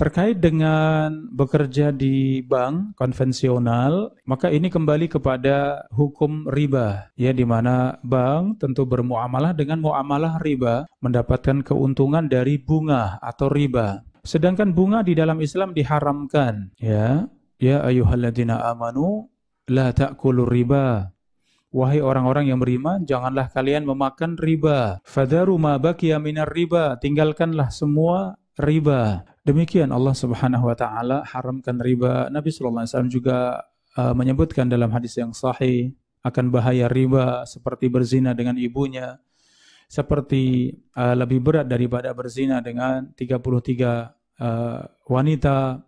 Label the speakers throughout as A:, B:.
A: Terkait dengan bekerja di bank konvensional, maka ini kembali kepada hukum riba, ya di mana bank tentu bermuamalah dengan muamalah riba, mendapatkan keuntungan dari bunga atau riba. Sedangkan bunga di dalam Islam diharamkan, ya. Ya ayyuhalladzina amanu la ta'kulu riba Wahai orang-orang yang beriman, janganlah kalian memakan riba. Fadharu ma baqiya minar riba, tinggalkanlah semua riba. Demikian Allah Subhanahu wa taala haramkan riba. Nabi sallallahu alaihi wasallam juga uh, menyebutkan dalam hadis yang sahih akan bahaya riba seperti berzina dengan ibunya, seperti uh, lebih berat daripada berzina dengan 33 uh, wanita.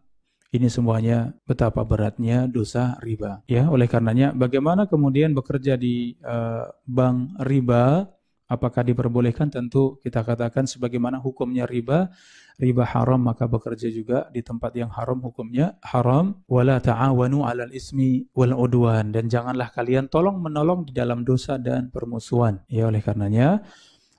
A: Ini semuanya betapa beratnya dosa riba. Ya, oleh karenanya bagaimana kemudian bekerja di uh, bank riba Apakah diperbolehkan? Tentu kita katakan sebagaimana hukumnya riba, riba haram maka bekerja juga di tempat yang haram hukumnya haram. Wala ta'awanu 'alal ismi wal udwan dan janganlah kalian tolong menolong di dalam dosa dan permusuhan. Ya oleh karenanya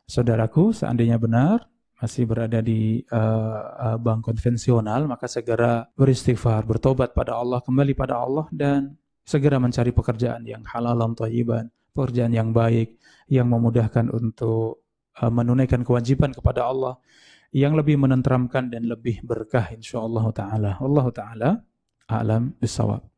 A: saudaraku seandainya benar masih berada di uh, bank konvensional maka segera beristighfar, bertobat pada Allah, kembali pada Allah dan segera mencari pekerjaan yang halal dan thayyiban. pekerjaan yang baik yang memudahkan untuk uh, menunaikan kewajiban kepada Allah yang lebih menenteramkan dan lebih berkah insyaallah taala Allah taala alam bisawab